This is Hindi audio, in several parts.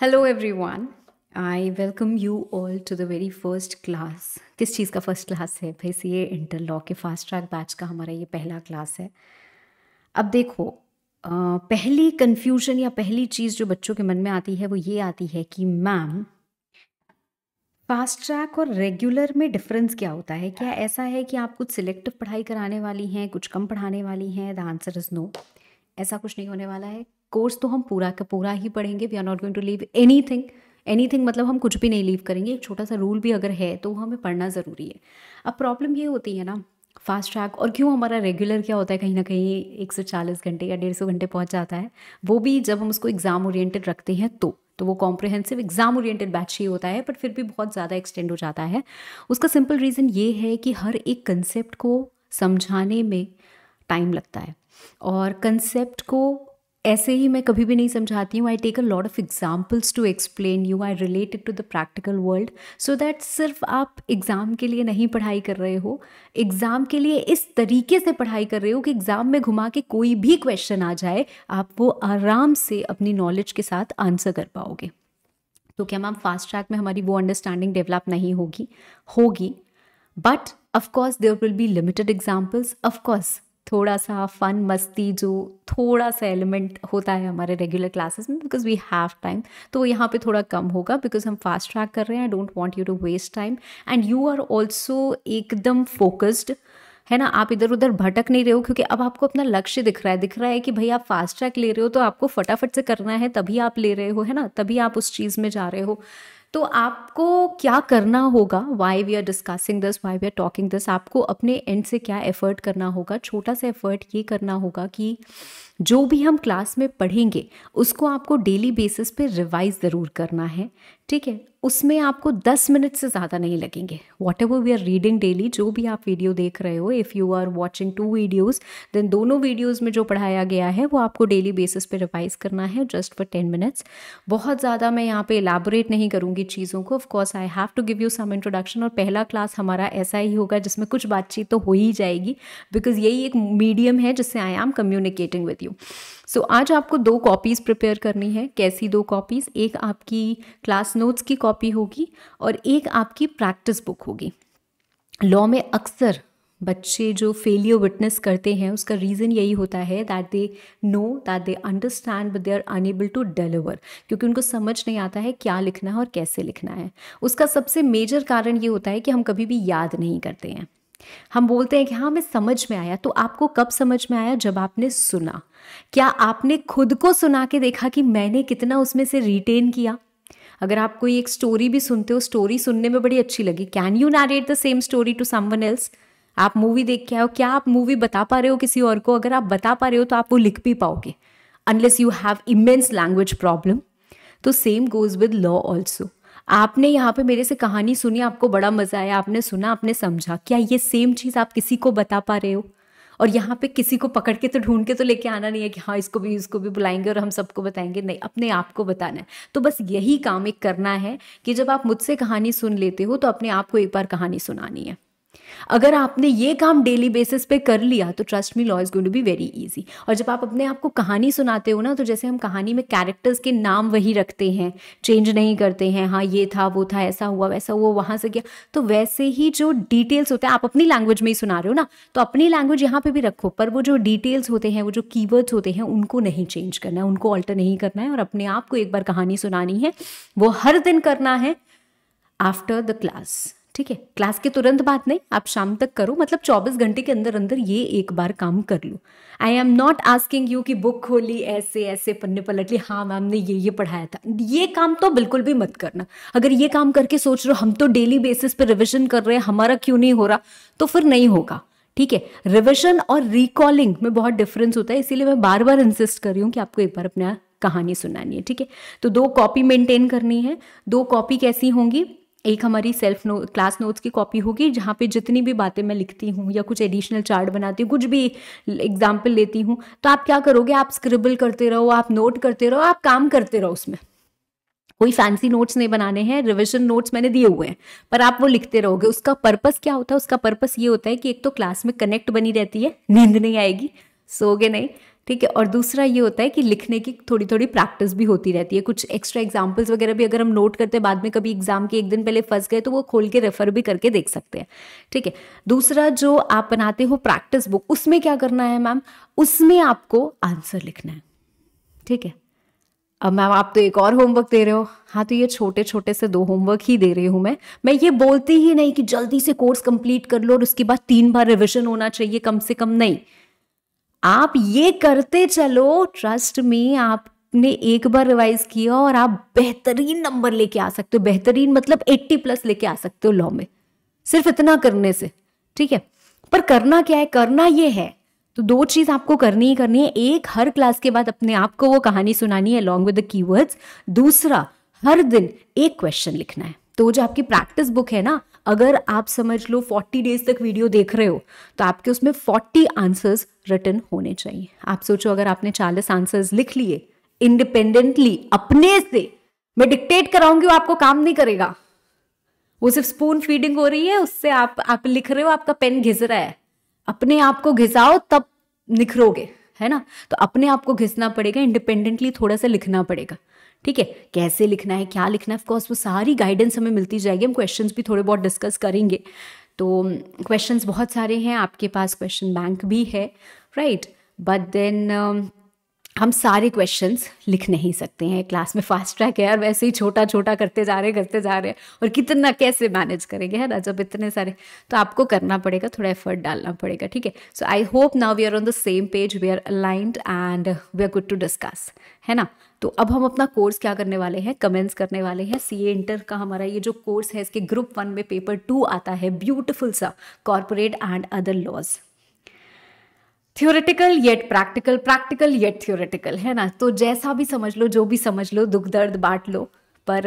Hello every one I welcome you all to the very first class किस चीज़ का फर्स्ट क्लास है भाई सी ये इंटर लॉ के फास्ट ट्रैक बैच का हमारा ये पहला क्लास है अब देखो पहली कन्फ्यूजन या पहली चीज़ जो बच्चों के मन में आती है वो ये आती है कि मैम फास्ट ट्रैक और रेगुलर में डिफरेंस क्या होता है क्या ऐसा है कि आप कुछ सिलेक्टिव पढ़ाई कराने वाली हैं कुछ कम पढ़ाने वाली हैं द आंसर इज़ नो ऐसा कुछ नहीं होने वाला है कोर्स तो हम पूरा का पूरा ही पढ़ेंगे we are not going to leave anything anything मतलब हम कुछ भी नहीं लीव करेंगे एक छोटा सा रूल भी अगर है तो हमें पढ़ना ज़रूरी है अब प्रॉब्लम ये होती है ना फास्ट ट्रैक और क्यों हमारा रेगुलर क्या होता है कहीं ना कहीं एक सौ चालीस घंटे या डेढ़ सौ घंटे पहुँच जाता है वो भी जब हम उसको एग्ज़ाम ओरिएंटेड रखते हैं तो तो वो कॉम्प्रिहेंसिव एग्जाम ओरिएंटेड बैच ही होता है बट फिर भी बहुत ज़्यादा एक्सटेंड हो जाता है उसका सिंपल रीज़न ये है कि हर एक कंसेप्ट को समझाने में टाइम लगता है और कंसेप्ट को ऐसे ही मैं कभी भी नहीं समझाती हूँ I take a lot of examples to explain you I related to the practical world so that सिर्फ आप एग्ज़ाम के लिए नहीं पढ़ाई कर रहे हो एग्ज़ाम के लिए इस तरीके से पढ़ाई कर रहे हो कि एग्ज़ाम में घुमा के कोई भी क्वेश्चन आ जाए आप वो आराम से अपनी नॉलेज के साथ आंसर कर पाओगे तो क्या मैम फास्ट ट्रैक में हमारी वो अंडरस्टैंडिंग डेवलप नहीं होगी होगी but of course there will be limited examples of course थोड़ा सा फन मस्ती जो थोड़ा सा एलिमेंट होता है हमारे रेगुलर क्लासेस में बिकॉज वी हैव टाइम तो यहाँ पे थोड़ा कम होगा बिकॉज हम फास्ट ट्रैक कर रहे हैं don't want you to waste time and you are also एकदम फोकस्ड है ना आप इधर उधर भटक नहीं रहे हो क्योंकि अब आपको अपना लक्ष्य दिख रहा है दिख रहा है कि भाई आप फास्ट ट्रैक ले रहे हो तो आपको फटाफट से करना है तभी आप ले रहे हो है ना तभी आप उस चीज़ में जा रहे हो तो आपको क्या करना होगा why we are discussing this why we are talking this आपको अपने एंड से क्या एफर्ट करना होगा छोटा सा एफर्ट ये करना होगा कि जो भी हम क्लास में पढ़ेंगे उसको आपको डेली बेसिस पे रिवाइज ज़रूर करना है ठीक है उसमें आपको 10 मिनट से ज़्यादा नहीं लगेंगे whatever we are reading daily जो भी आप वीडियो देख रहे हो if you are watching two videos then दोनों वीडियोज़ में जो पढ़ाया गया है वो आपको डेली बेसिस पे रिवाइज करना है जस्ट फॉर टेन मिनट्स बहुत ज़्यादा मैं यहाँ पे इलाबोरेट नहीं करूँगी चीज़ों को of course I have to give you some introduction और पहला क्लास हमारा ऐसा ही होगा जिसमें कुछ बातचीत तो हो ही जाएगी बिकॉज यही एक मीडियम है जिससे I am communicating with you so so, आज आपको दो कॉपीज़ प्रिपेयर करनी है कैसी दो कॉपीज़ एक आपकी क्लास नोट्स की कॉपी होगी और एक आपकी प्रैक्टिस बुक होगी लॉ में अक्सर बच्चे जो फेलियर विटनेस करते हैं उसका रीज़न यही होता है that they know that they understand but they are unable to deliver क्योंकि उनको समझ नहीं आता है क्या लिखना है और कैसे लिखना है उसका सबसे मेजर कारण ये होता है कि हम कभी भी याद नहीं करते हैं हम बोलते हैं कि हाँ हमें समझ में आया तो आपको कब समझ में आया जब आपने सुना क्या आपने खुद को सुना के देखा कि मैंने कितना उसमें से रिटेन किया अगर आप कोई एक स्टोरी भी सुनते हो स्टोरी सुनने में बड़ी अच्छी लगी can you narrate the same story to someone else आप मूवी देख के आओ क्या आप मूवी बता पा रहे हो किसी और को अगर आप बता पा रहे हो तो आप वो लिख भी पाओगे unless you have immense language problem तो same goes with law also आपने यहाँ पे मेरे से कहानी सुनी आपको बड़ा मजा आया आपने सुना आपने समझा क्या ये सेम चीज़ आप किसी को बता पा रहे हो और यहाँ पे किसी को पकड़ के तो ढूंढ के तो लेके आना नहीं है कि हाँ इसको भी इसको भी बुलाएंगे और हम सबको बताएंगे नहीं अपने आप को बताना है तो बस यही काम एक करना है कि जब आप मुझसे कहानी सुन लेते हो तो अपने आप को एक बार कहानी सुनानी है अगर आपने ये काम डेली बेसिस पे कर लिया तो trust me law is going to be very easy और जब आप अपने आप को कहानी सुनाते हो ना तो जैसे हम कहानी में कैरेक्टर्स के नाम वही रखते हैं चेंज नहीं करते हैं हाँ ये था वो था ऐसा हुआ वैसा हुआ वहां से गया तो वैसे ही जो डिटेल्स होते हैं आप अपनी लैंग्वेज में ही सुना रहे हो ना तो अपनी लैंग्वेज यहाँ पर भी रखो पर वो जो डिटेल्स होते हैं वो जो कीवर्ड्स होते हैं उनको नहीं चेंज करना है उनको ऑल्टर नहीं करना है और अपने आप को एक बार कहानी सुनानी है वो हर दिन करना है आफ्टर द क्लास ठीक है क्लास के तुरंत बात नहीं आप शाम तक करो मतलब 24 घंटे के अंदर अंदर ये एक बार काम कर लो I am not asking you कि बुक खोली ऐसे ऐसे पन्ने पलट ली हाँ मैम ने ये ये पढ़ाया था ये काम तो बिल्कुल भी मत करना अगर ये काम करके सोच रहे हो हम तो डेली बेसिस पर रिविजन कर रहे हैं हमारा क्यों नहीं हो रहा तो फिर नहीं होगा ठीक है रिविजन और रिकॉलिंग में बहुत डिफरेंस होता है इसीलिए मैं बार बार इंसिस्ट कर रही हूँ कि आपको एक बार अपना कहानी सुनानी है ठीक है तो दो कॉपी मेंटेन करनी है दो कॉपी कैसी होंगी एक हमारी सेल्फ नो क्लास नोट्स की कॉपी होगी जहाँ पे जितनी भी बातें मैं लिखती हूँ या कुछ एडिशनल चार्ट बनाती हूँ कुछ भी एग्जाम्पल लेती हूँ तो आप क्या करोगे आप स्क्रिबल करते रहो आप नोट करते रहो आप काम करते रहो उसमें कोई फैंसी नोट्स नहीं बनाने हैं रिविजन नोट्स मैंने दिए हुए हैं पर आप वो लिखते रहोगे उसका पर्पस क्या होता है उसका पर्पस ये होता है कि एक तो क्लास में कनेक्ट बनी रहती है नींद नहीं आएगी सोगे नहीं ठीक है और दूसरा ये होता है कि लिखने की थोड़ी थोड़ी प्रैक्टिस भी होती रहती है कुछ एक्स्ट्रा एग्जाम्पल्स वगैरह भी अगर हम नोट करते हैं बाद में कभी एग्जाम के एक दिन पहले फंस गए तो वो खोल के रेफर भी करके देख सकते हैं ठीक है दूसरा जो आप बनाते हो प्रैक्टिस बुक उसमें क्या करना है मैम उसमें आपको आंसर लिखना है ठीक है अब मैम आप तो एक और होमवर्क दे रहे हो हाँ तो ये छोटे छोटे से दो होमवर्क ही दे रही हूँ मैं मैं ये बोलती ही नहीं कि जल्दी से कोर्स कंप्लीट कर लो और उसके बाद तीन बार रिविजन होना चाहिए कम से कम नहीं आप ये करते चलो ट्रस्ट में आपने एक बार रिवाइज किया और आप बेहतरीन नंबर लेके आ सकते हो बेहतरीन मतलब 80 प्लस लेके आ सकते हो लॉ में सिर्फ इतना करने से ठीक है पर करना क्या है करना ये है तो दो चीज आपको करनी ही करनी है एक हर क्लास के बाद अपने आप को वो कहानी सुनानी है अलॉन्ग विद द कीवर्ड्स दूसरा हर दिन एक क्वेश्चन लिखना है तो जो आपकी प्रैक्टिस बुक है ना अगर आप समझ लो 40 डेज तक वीडियो देख रहे हो तो आपके उसमें 40 आंसर्स रिटर्न होने चाहिए आप सोचो अगर आपने 40 आंसर्स लिख लिए इंडिपेंडेंटली अपने से मैं डिक्टेट कराऊंगी वो आपको काम नहीं करेगा वो सिर्फ स्पून फीडिंग हो रही है उससे आप आप लिख रहे हो आपका पेन घिस रहा है अपने आप को घिसाओ तब निखरोगे है ना तो अपने आप को घिसना पड़ेगा इंडिपेंडेंटली थोड़ा सा लिखना पड़ेगा ठीक है कैसे लिखना है क्या लिखना है ऑफकोर्स वो सारी गाइडेंस हमें मिलती जाएगी हम क्वेश्चन भी थोड़े बहुत डिस्कस करेंगे तो क्वेश्चन बहुत सारे हैं आपके पास क्वेश्चन बैंक भी है राइट बट देन हम सारे क्वेश्चंस लिख नहीं सकते हैं क्लास में फास्ट ट्रैक है और वैसे ही छोटा छोटा करते जा रहे करते जा रहे हैं और कितना कैसे मैनेज करेंगे है ना जब इतने सारे तो आपको करना पड़ेगा थोड़ा एफर्ट डालना पड़ेगा ठीक है so I hope now we are on the same page we are aligned and we are good to discuss है ना तो अब हम अपना कोर्स क्या करने वाले हैं कमेंट्स करने वाले हैं सी इंटर का हमारा ये जो कोर्स है इसके ग्रुप वन में पेपर टू आता है ब्यूटिफुल सा corporate and other laws theoretical yet practical practical yet theoretical है ना तो जैसा भी समझ लो जो भी समझ लो दुख दर्द बांट लो पर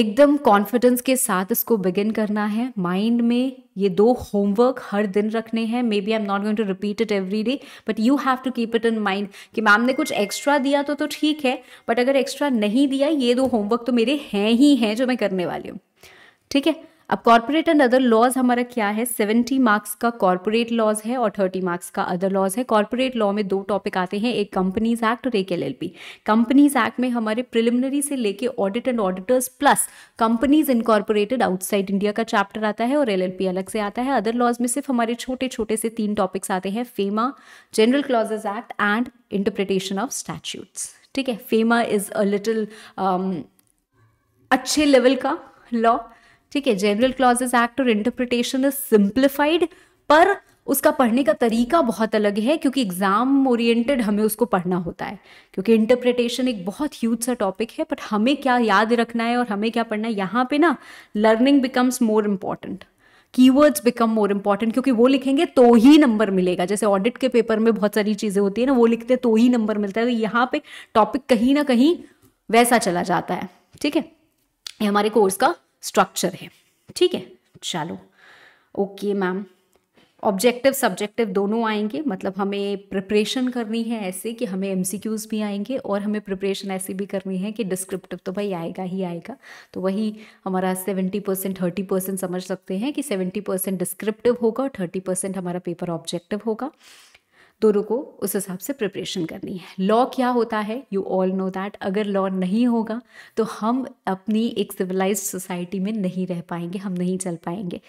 एकदम कॉन्फिडेंस के साथ इसको बिगिन करना है माइंड में ये दो होमवर्क हर दिन रखने हैं maybe I am not going to repeat it every day but you have to keep it in mind कि मैम ने कुछ एक्स्ट्रा दिया तो तो ठीक है बट अगर एक्स्ट्रा नहीं दिया ये दो होमवर्क तो मेरे हैं ही हैं जो मैं करने वाली हूँ ठीक है अब कॉर्पोरेट एंड अदर लॉज हमारा क्या है 70 मार्क्स का कॉर्पोरेट लॉज है और 30 मार्क्स का अदर लॉज है कॉर्पोरेट लॉ में दो टॉपिक आते हैं एक कंपनीज एक्ट और एक एल कंपनीज एक्ट में हमारे प्रिलिमिनरी से लेके audit and auditors plus companies incorporated outside India का चैप्टर आता है और एल अलग से आता है अदर लॉज में सिर्फ हमारे छोटे छोटे से तीन टॉपिक्स आते हैं FEMA general clauses act and interpretation of statutes ठीक है फेमा इज अ लिटिल अच्छे लेवल का लॉ ठीक है जनरल क्लॉजेज एक्ट और इंटरप्रिटेशन इज सिंप्लीफाइड पर उसका पढ़ने का तरीका बहुत अलग है क्योंकि एग्जाम ओरिएंटेड हमें उसको पढ़ना होता है क्योंकि इंटरप्रिटेशन एक बहुत ह्यूज सा टॉपिक है बट हमें क्या याद रखना है और हमें क्या पढ़ना है यहाँ पे ना learning becomes more important keywords become more important क्योंकि वो लिखेंगे तो ही नंबर मिलेगा जैसे ऑडिट के पेपर में बहुत सारी चीज़ें होती है ना वो लिखते तो ही नंबर मिलता है तो यहाँ पे टॉपिक कहीं ना कहीं वैसा चला जाता है ठीक है ये हमारे कोर्स का स्ट्रक्चर है ठीक है चलो ओके मैम ऑब्जेक्टिव सब्जेक्टिव दोनों आएंगे मतलब हमें प्रिपरेशन करनी है ऐसे कि हमें एम भी आएंगे और हमें प्रिपरेशन ऐसी भी करनी है कि डिस्क्रिप्टिव तो भाई आएगा ही आएगा तो वही हमारा सेवेंटी परसेंट थर्टी परसेंट समझ सकते हैं कि सेवेंटी परसेंट डिस्क्रिप्टिव होगा और थर्टी परसेंट हमारा पेपर ऑब्जेक्टिव होगा दोनों को उस हिसाब से प्रिपरेशन करनी है लॉ क्या होता है यू ऑल नो दैट अगर लॉ नहीं होगा तो हम अपनी एक सिविलाइज सोसाइटी में नहीं रह पाएंगे हम नहीं चल पाएंगे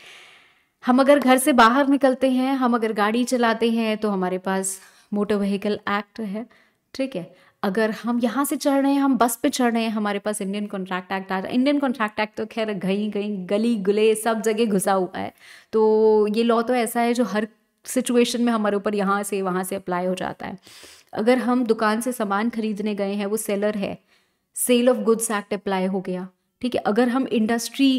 हम अगर घर से बाहर निकलते हैं हम अगर गाड़ी चलाते हैं तो हमारे पास मोटर व्हीकल एक्ट है ठीक है अगर हम यहाँ से चढ़ रहे हैं हम बस पे चढ़ रहे हैं हमारे पास इंडियन कॉन्ट्रैक्ट एक्ट आ रहा है इंडियन कॉन्ट्रैक्ट एक्ट तो खैर कहीं कहीं गली गुले सब जगह घुसा हुआ है तो ये लॉ तो ऐसा है जो हर सिचुएशन में हमारे ऊपर यहाँ से वहाँ से अप्लाई हो जाता है अगर हम दुकान से सामान खरीदने गए हैं वो सेलर है sale of goods act apply हो गया ठीक है अगर हम इंडस्ट्री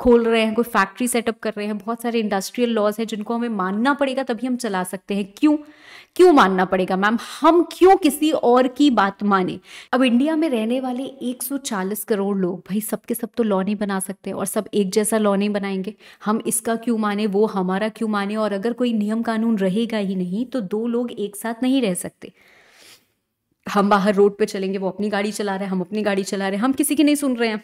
खोल रहे हैं कोई फैक्ट्री सेटअप कर रहे हैं बहुत सारे इंडस्ट्रियल लॉज हैं जिनको हमें मानना पड़ेगा तभी हम चला सकते हैं क्यों क्यों मानना पड़ेगा मैम हम क्यों किसी और की बात माने अब इंडिया में रहने वाले 140 करोड़ लोग भाई सबके सब तो लॉ नहीं बना सकते और सब एक जैसा लॉ नहीं बनाएंगे हम इसका क्यों माने वो हमारा क्यों माने और अगर कोई नियम कानून रहेगा ही नहीं तो दो लोग एक साथ नहीं रह सकते हम बाहर रोड पे चलेंगे वो अपनी गाड़ी चला रहे हैं हम अपनी गाड़ी चला रहे हैं हम किसी की नहीं सुन रहे हैं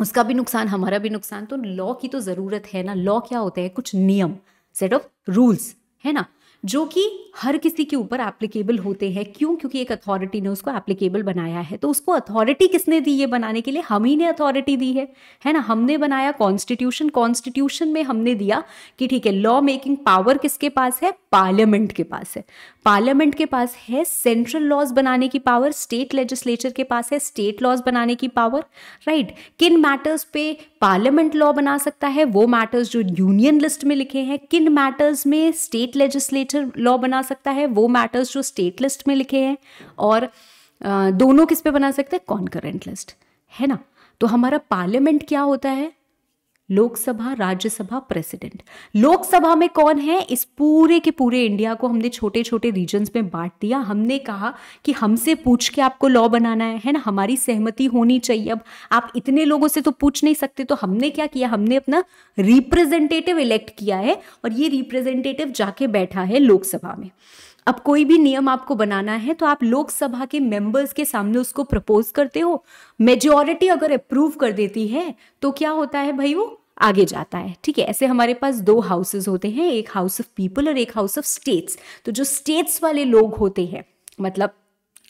उसका भी नुकसान हमारा भी नुकसान तो लॉ की तो ज़रूरत है ना लॉ क्या होता है कुछ नियम सेट ऑफ रूल्स है ना जो कि हर किसी के ऊपर एप्लीकेबल होते हैं क्यों क्योंकि एक अथॉरिटी ने उसको एप्लीकेबल बनाया है तो उसको अथॉरिटी किसने दी ये बनाने के लिए हम ही ने अथॉरिटी दी है है ना हमने बनाया कॉन्स्टिट्यूशन कॉन्स्टिट्यूशन में हमने दिया कि ठीक है लॉ मेकिंग पावर किसके पास है पार्लियामेंट के पास है पार्लियामेंट के पास है सेंट्रल लॉज बनाने की पावर स्टेट लेजिस्लेचर के पास है स्टेट लॉज बनाने की पावर राइट किन मैटर्स पे पार्लियामेंट लॉ बना सकता है वो मैटर्स जो यूनियन लिस्ट में लिखे हैं किन मैटर्स में स्टेट लेजिस्लेटर लॉ बना सकता है वो मैटर्स जो स्टेट लिस्ट में लिखे हैं और दोनों किस पे बना सकते हैं कॉन्करेंट लिस्ट है ना तो हमारा पार्लियामेंट क्या होता है लोकसभा राज्यसभा प्रेसिडेंट लोकसभा में कौन है इस पूरे के पूरे इंडिया को हमने छोटे छोटे रीजन्स में बांट दिया हमने कहा कि हमसे पूछ के आपको लॉ बनाना है है ना हमारी सहमति होनी चाहिए अब आप इतने लोगों से तो पूछ नहीं सकते तो हमने क्या किया हमने अपना रिप्रेजेंटेटिव इलेक्ट किया है और ये रिप्रेजेंटेटिव जाके बैठा है लोकसभा में अब कोई भी नियम आपको बनाना है तो आप लोकसभा के मेंबर्स के सामने उसको प्रपोज करते हो मेजोरिटी अगर अप्रूव कर देती है तो क्या होता है भाई वो आगे जाता है ठीक है ऐसे हमारे पास दो हाउसेज होते हैं एक हाउस ऑफ पीपल और एक हाउस ऑफ स्टेट्स तो जो स्टेट्स वाले लोग होते हैं मतलब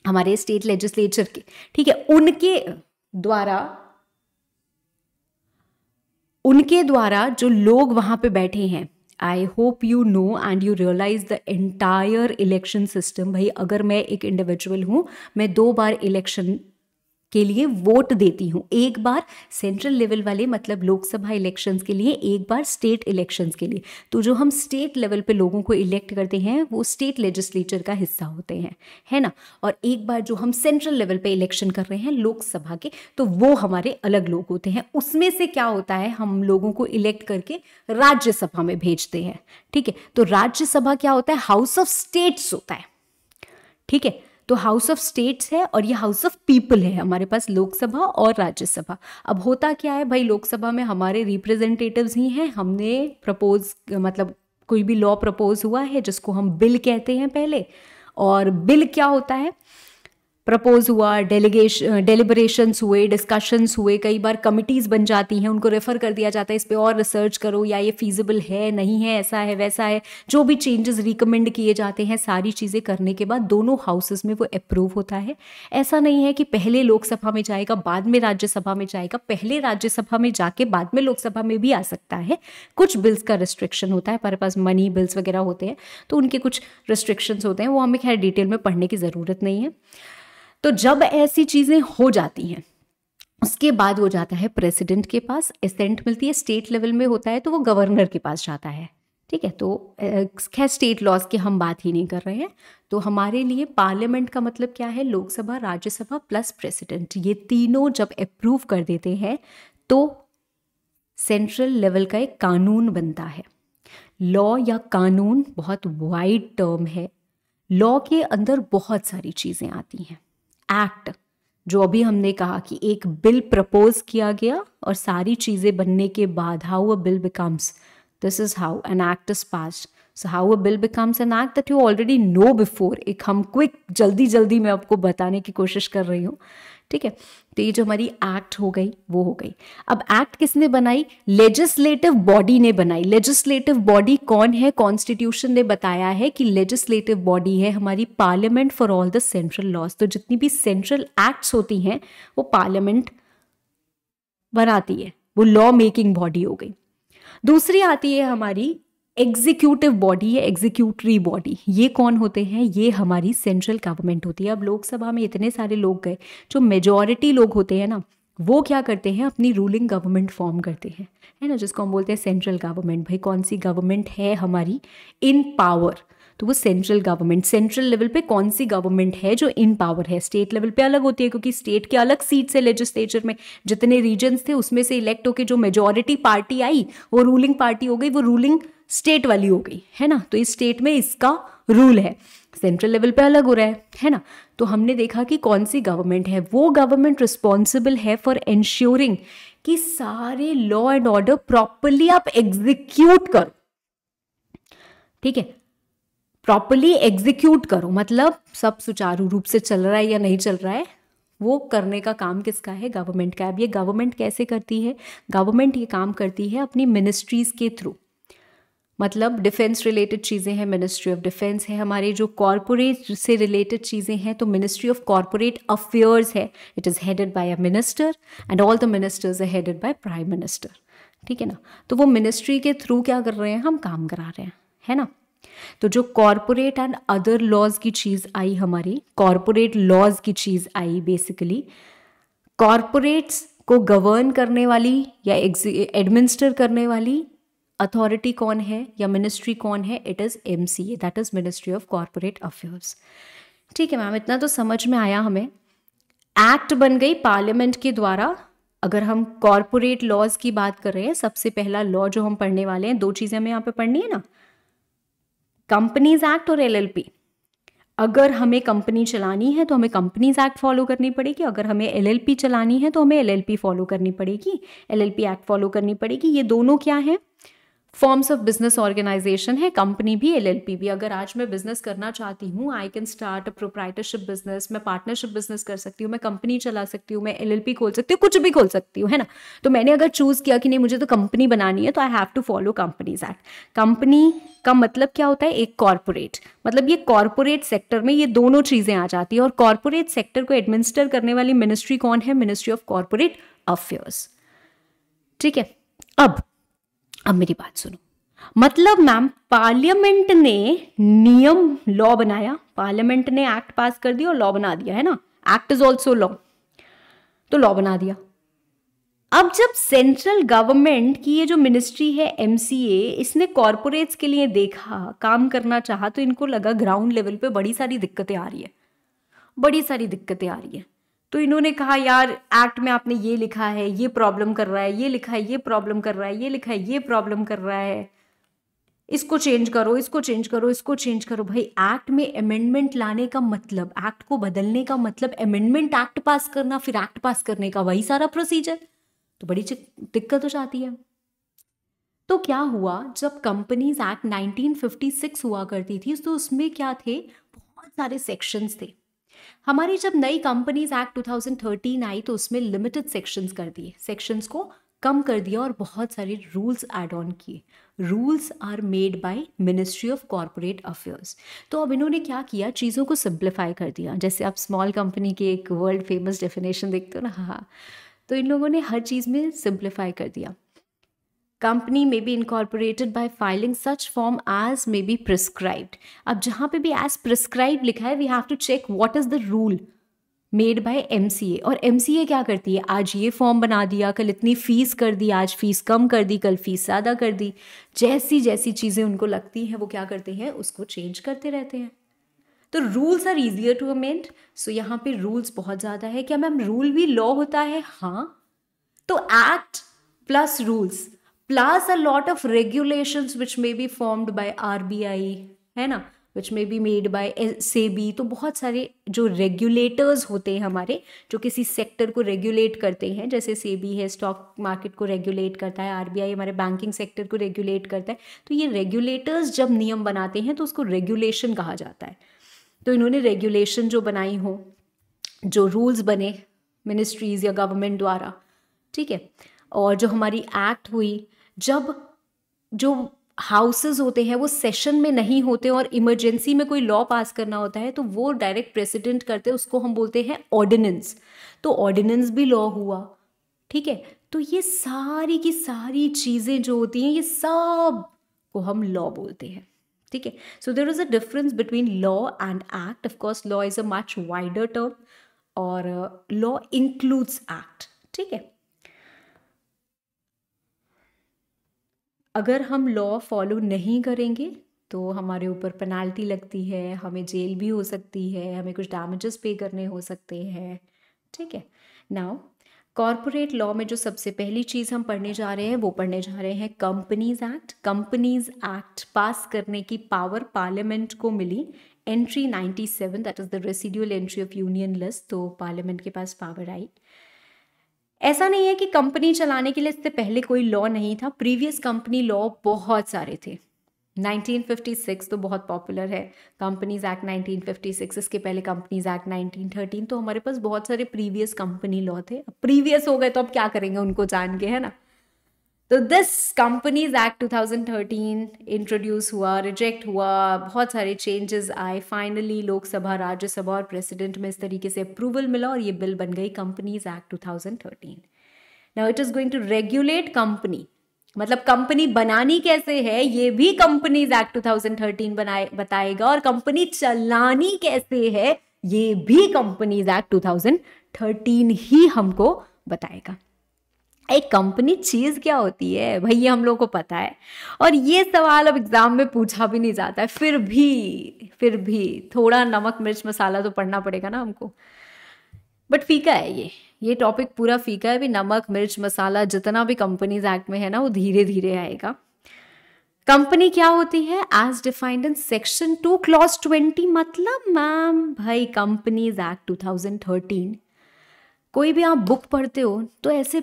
हमारे स्टेट लेजिस्लेचर के ठीक है उनके द्वारा उनके द्वारा जो लोग वहां पे बैठे हैं I hope you know and you realize the entire election system भाई अगर मैं एक इंडिविजुअल हूँ मैं दो बार इलेक्शन के लिए वोट देती हूँ एक बार सेंट्रल लेवल वाले मतलब लोकसभा इलेक्शंस के लिए एक बार स्टेट इलेक्शंस के लिए तो जो हम स्टेट लेवल पे लोगों को इलेक्ट करते हैं वो स्टेट लेजिस्लेचर का हिस्सा होते हैं है ना और एक बार जो हम सेंट्रल लेवल पे इलेक्शन कर रहे हैं लोकसभा के तो वो हमारे अलग लोग होते हैं उसमें से क्या होता है हम लोगों को इलेक्ट करके राज्यसभा में भेजते हैं ठीक है तो राज्यसभा क्या होता है हाउस ऑफ स्टेट्स होता है ठीक है तो हाउस ऑफ स्टेट्स है और ये हाउस ऑफ पीपल है हमारे पास लोकसभा और राज्यसभा अब होता क्या है भाई लोकसभा में हमारे रिप्रेजेंटेटिव्स ही हैं हमने प्रपोज मतलब कोई भी लॉ प्रपोज हुआ है जिसको हम बिल कहते हैं पहले और बिल क्या होता है प्रपोज हुआ डेलीगेशन डेलीबरेशन हुए डिस्कशंस हुए कई बार कमिटीज़ बन जाती हैं उनको रेफ़र कर दिया जाता है इस पर और रिसर्च करो या ये फीजिबल है नहीं है ऐसा है वैसा है जो भी चेंजेस रिकमेंड किए जाते हैं सारी चीज़ें करने के बाद दोनों हाउसेस में वो अप्रूव होता है ऐसा नहीं है कि पहले लोकसभा में जाएगा बाद में राज्यसभा में जाएगा पहले राज्यसभा में जाके बाद में लोकसभा में भी आ सकता है कुछ बिल्स का रिस्ट्रिक्शन होता है हमारे पास मनी बिल्स वगैरह होते हैं तो उनके कुछ रिस्ट्रिक्शंस होते हैं वो हमें खैर डिटेल में पढ़ने की ज़रूरत नहीं है तो जब ऐसी चीज़ें हो जाती हैं उसके बाद वो जाता है प्रेसिडेंट के पास एसेंट मिलती है स्टेट लेवल में होता है तो वो गवर्नर के पास जाता है ठीक है तो खैर स्टेट लॉज की हम बात ही नहीं कर रहे हैं तो हमारे लिए पार्लियामेंट का मतलब क्या है लोकसभा राज्यसभा प्लस प्रेसिडेंट ये तीनों जब अप्रूव कर देते हैं तो सेंट्रल लेवल का एक कानून बनता है लॉ या कानून बहुत वाइड टर्म है लॉ के अंदर बहुत सारी चीज़ें आती हैं एक्ट जो अभी हमने कहा कि एक बिल प्रपोज किया गया और सारी चीज़ें बनने के बाद how a bill becomes this is how an act is pass so how a bill becomes an act that you already know before एक हम क्विक जल्दी जल्दी मैं आपको बताने की कोशिश कर रही हूँ ठीक है तो ये जो हमारी एक्ट हो गई वो हो गई अब एक्ट किसने बनाई लेजिस्लेटिव बॉडी ने बनाई लेजिस्लेटिव बॉडी कौन है कॉन्स्टिट्यूशन ने बताया है कि लेजिस्लेटिव बॉडी है हमारी parliament for all the central laws तो जितनी भी सेंट्रल एक्ट्स होती हैं वो पार्लियामेंट बनाती है वो लॉ मेकिंग बॉडी हो गई दूसरी आती है हमारी एग्जीक्यूटिव बॉडी या एग्जीक्यूटरी बॉडी ये कौन होते हैं ये हमारी सेंट्रल गवर्नमेंट होती है अब लोकसभा में इतने सारे लोग गए जो मेजॉरिटी लोग होते हैं ना वो क्या करते हैं अपनी रूलिंग गवर्नमेंट फॉर्म करते हैं है ना जिसको हम बोलते हैं सेंट्रल गवर्नमेंट भाई कौन सी गवर्नमेंट है हमारी इन पावर तो वो सेंट्रल गवर्नमेंट सेंट्रल लेवल पे कौन सी गवर्नमेंट है जो इन पावर है स्टेट लेवल पे अलग होती है क्योंकि स्टेट के अलग सीट से लेजिस्लेचर में जितने रीजन्स थे उसमें से इलेक्ट होके जो मेजोरिटी पार्टी आई वो रूलिंग पार्टी हो गई वो रूलिंग स्टेट वाली हो गई है ना तो इस स्टेट में इसका रूल है सेंट्रल लेवल पे अलग हो रहा है है ना तो हमने देखा कि कौन सी गवर्नमेंट है वो गवर्नमेंट रिस्पॉन्सिबल है फॉर एंश्योरिंग कि सारे लॉ एंड ऑर्डर प्रॉपरली आप एग्जीक्यूट करो ठीक है प्रॉपरली एग्जीक्यूट करो मतलब सब सुचारू रूप से चल रहा है या नहीं चल रहा है वो करने का काम किसका है गवर्नमेंट का अब ये गवर्नमेंट कैसे करती है गवर्नमेंट ये काम करती है अपनी मिनिस्ट्रीज के थ्रू मतलब डिफेंस रिलेटेड चीज़ें हैं मिनिस्ट्री ऑफ डिफेंस है हमारे जो कॉरपोरेट से रिलेटेड चीज़ें हैं तो मिनिस्ट्री ऑफ कॉरपोरेट अफेयर्स है it is headed by a minister and all the ministers are headed by prime minister ठीक है ना तो वो मिनिस्ट्री के थ्रू क्या कर रहे हैं हम काम करा रहे हैं है ना तो जो कॉरपोरेट एंड अदर लॉज की चीज़ आई हमारी कॉरपोरेट लॉज की चीज़ आई बेसिकली कॉरपोरेट्स को गवर्न करने वाली या एडमिनिस्टर करने वाली अथॉरिटी कौन है या मिनिस्ट्री कौन है it is M C A that is ministry of corporate affairs ठीक है मैम इतना तो समझ में आया हमें एक्ट बन गई पार्लियामेंट के द्वारा अगर हम कॉरपोरेट लॉज की बात कर रहे हैं सबसे पहला लॉ जो हम पढ़ने वाले हैं दो चीज़ें हमें यहाँ पे पढ़नी है ना कंपनीज एक्ट और एलएलपी अगर हमें कंपनी चलानी है तो हमें कंपनीज एक्ट फॉलो करनी पड़ेगी अगर हमें एलएलपी चलानी है तो हमें एलएलपी फॉलो करनी पड़ेगी एलएलपी एक्ट फॉलो करनी पड़ेगी ये दोनों क्या हैं फॉर्म्स ऑफ बिजनेस ऑर्गेनाइजेशन है कंपनी भी एल भी अगर आज मैं बिजनेस करना चाहती हूँ I can start a proprietorship business मैं पार्टनरशिप बिजनेस कर सकती हूँ मैं कंपनी चला सकती हूँ मैं एल खोल सकती हूँ कुछ भी खोल सकती हूँ है ना तो मैंने अगर चूज किया कि नहीं मुझे तो कंपनी बनानी है तो I have to follow companies act company का मतलब क्या होता है एक कॉरपोरेट मतलब ये कॉरपोरेट सेक्टर में ये दोनों चीजें आ जाती है और कॉरपोरेट सेक्टर को एडमिनिस्टर करने वाली मिनिस्ट्री कौन है मिनिस्ट्री ऑफ कॉरपोरेट अफेयर्स ठीक है अब अब मेरी बात सुनो मतलब मैम पार्लियामेंट ने नियम लॉ बनाया पार्लियामेंट ने एक्ट पास कर दिया और लॉ बना दिया है ना एक्ट इज ऑल्सो लॉ तो लॉ बना दिया अब जब सेंट्रल गवर्नमेंट की ये जो मिनिस्ट्री है एम इसने कॉरपोरेट्स के लिए देखा काम करना चाहा तो इनको लगा ग्राउंड लेवल पे बड़ी सारी दिक्कतें आ रही है बड़ी सारी दिक्कतें आ रही है तो इन्होंने कहा यार एक्ट में आपने ये लिखा है ये प्रॉब्लम कर रहा है ये लिखा है ये प्रॉब्लम कर रहा है ये लिखा है ये प्रॉब्लम कर रहा है इसको चेंज करो इसको चेंज करो इसको चेंज करो भाई एक्ट में अमेंडमेंट लाने का मतलब एक्ट को बदलने का मतलब अमेंडमेंट एक्ट पास करना फिर एक्ट पास करने का वही सारा प्रोसीजर तो बड़ी दिक्कत हो जाती है तो क्या हुआ जब कंपनीज एक्ट 1956 हुआ करती थी तो उसमें क्या थे बहुत सारे सेक्शंस थे हमारी जब नई कंपनीज एक्ट 2013 आई तो उसमें लिमिटेड सेक्शंस कर दिए सेक्शंस को कम कर दिया और बहुत सारे रूल्स एड ऑन किए rules are made by ministry of corporate affairs तो अब इन्होंने क्या किया चीज़ों को सिंप्लीफाई कर दिया जैसे आप स्मॉल कंपनी के एक वर्ल्ड फेमस डेफिनेशन देखते हो ना हाँ, हाँ तो इन लोगों ने हर चीज़ में सिंप्लीफाई कर दिया कंपनी में be incorporated by filing such form as may be prescribed अब जहाँ पे भी एज प्रिस्क्राइब लिखा है we have to check what is the rule made by M और एम क्या करती है आज ये फॉर्म बना दिया कल इतनी फीस कर दी आज फीस कम कर दी कल फीस ज़्यादा कर दी जैसी जैसी चीज़ें उनको लगती हैं वो क्या करते हैं उसको चेंज करते रहते हैं तो rules are easier to amend so यहाँ पे रूल्स बहुत ज़्यादा है क्या मैम रूल भी लॉ होता है हाँ तो act plus rules plus a lot of regulation which may be formed by R B I है ना which may be made by B तो बहुत सारे जो रेगुलेटर्स होते हैं हमारे जो किसी सेक्टर को रेगुलेट करते हैं जैसे से बी है स्टॉक मार्केट को रेगुलेट करता है आर बी आई हमारे बैंकिंग सेक्टर को रेगुलेट करता है तो ये रेगुलेटर्स जब नियम बनाते हैं तो उसको रेगुलेशन कहा जाता है तो इन्होंने रेगुलेशन जो बनाई हो जो रूल्स बने मिनिस्ट्रीज़ या गवर्नमेंट द्वारा ठीक है और जो हमारी एक्ट हुई जब जो हाउसेज होते हैं वो सेशन में नहीं होते और इमरजेंसी में कोई लॉ पास करना होता है तो वो डायरेक्ट प्रेसिडेंट करते हैं उसको हम बोलते हैं ऑर्डिनेंस तो ऑर्डिनेंस भी लॉ हुआ ठीक है तो ये सारी की सारी चीज़ें जो होती हैं ये सब को हम लॉ बोलते हैं ठीक है so there is a difference between law and act of course law is a much wider term और लॉ इंक्लूड्स एक्ट ठीक है अगर हम लॉ फॉलो नहीं करेंगे तो हमारे ऊपर पेनाल्टी लगती है हमें जेल भी हो सकती है हमें कुछ डैमेजेस पे करने हो सकते हैं ठीक है नाउ कॉरपोरेट लॉ में जो सबसे पहली चीज़ हम पढ़ने जा रहे हैं वो पढ़ने जा रहे हैं companies act companies act pass करने की पावर पार्लियामेंट को मिली entry ninety seven that is the residual entry of union list तो पार्लियामेंट के पास पावर आई ऐसा नहीं है कि कंपनी चलाने के लिए इससे पहले कोई लॉ नहीं था प्रीवियस कंपनी लॉ बहुत सारे थे 1956 तो बहुत पॉपुलर है कंपनीज एक्ट 1956 इसके पहले कंपनीज एक्ट 1913 तो हमारे पास बहुत सारे प्रीवियस कंपनी लॉ थे प्रीवियस हो गए तो अब क्या करेंगे उनको जान के है ना तो दिस कंपनीज एक्ट 2013 इंट्रोड्यूस हुआ रिजेक्ट हुआ बहुत सारे चेंजेस आए फाइनली लोकसभा राज्यसभा और प्रेसिडेंट में इस तरीके से अप्रूवल मिला और ये बिल बन गई companies act 2013 now it is going to regulate company मतलब कंपनी बनानी कैसे है ये भी कंपनीज एक्ट 2013 बनाए बताएगा और कंपनी चलानी कैसे है ये भी कंपनीज एक्ट 2013 ही हमको बताएगा एक कंपनी चीज़ क्या होती है भाई ये हम लोगों को पता है और ये सवाल अब एग्ज़ाम में पूछा भी नहीं जाता है फिर भी फिर भी थोड़ा नमक मिर्च मसाला तो पढ़ना पड़ेगा ना हमको बट फीका है ये ये टॉपिक पूरा फीका है भी नमक मिर्च मसाला जितना भी कंपनीज एक्ट में है ना वो धीरे धीरे आएगा कंपनी क्या होती है as defined in section two clause twenty मतलब मैम भाई कंपनीज एक्ट टू कोई भी आप बुक पढ़ते हो तो ऐसे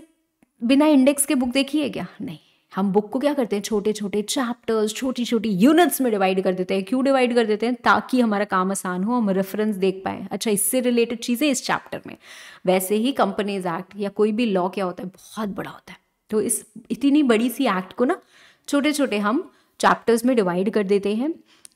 बिना इंडेक्स के बुक देखी है क्या नहीं हम बुक को क्या करते हैं छोटे छोटे चैप्टर्स छोटी छोटी यूनिट्स में डिवाइड कर देते हैं क्यों डिवाइड कर देते हैं ताकि हमारा काम आसान हो हम रेफरेंस देख पाएँ अच्छा इससे रिलेटेड चीज़ें इस चैप्टर में वैसे ही कंपनीज एक्ट या कोई भी लॉ क्या होता है बहुत बड़ा होता है तो इस इतनी बड़ी सी एक्ट को ना छोटे छोटे हम चैप्टर्स में डिवाइड कर देते हैं